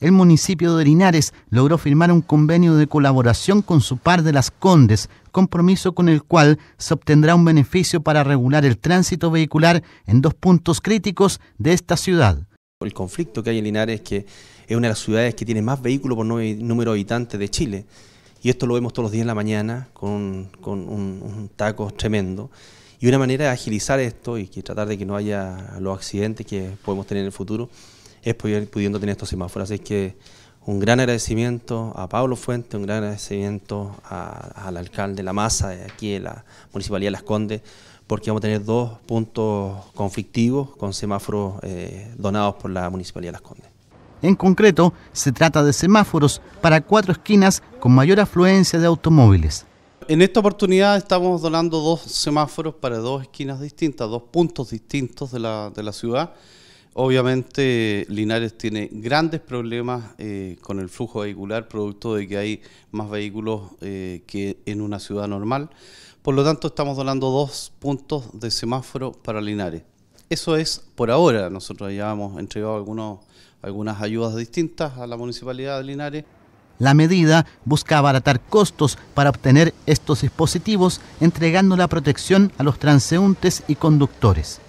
el municipio de Linares logró firmar un convenio de colaboración con su par de las Condes, compromiso con el cual se obtendrá un beneficio para regular el tránsito vehicular en dos puntos críticos de esta ciudad. El conflicto que hay en Linares que es una de las ciudades que tiene más vehículos por número de habitantes de Chile. Y esto lo vemos todos los días en la mañana con, un, taco tremendo. Y una manera de agilizar esto y que tratar de que no haya los accidentes que podemos tener en el futuro es pudiendo tener estos semáforos. Así que un gran agradecimiento a Pablo Fuente, un gran agradecimiento al alcalde La Masa, de aquí en la Municipalidad de Las Condes, porque vamos a tener dos puntos conflictivos con semáforos eh, donados por la Municipalidad de Las Condes. En concreto, se trata de semáforos para cuatro esquinas con mayor afluencia de automóviles. En esta oportunidad estamos donando dos semáforos para dos esquinas distintas, dos puntos distintos de la, de la ciudad Obviamente Linares tiene grandes problemas eh, con el flujo vehicular, producto de que hay más vehículos eh, que en una ciudad normal. Por lo tanto, estamos donando dos puntos de semáforo para Linares. Eso es por ahora. Nosotros ya hemos entregado algunas ayudas distintas a la municipalidad de Linares. La medida busca abaratar costos para obtener estos dispositivos, entregando la protección a los transeúntes y conductores.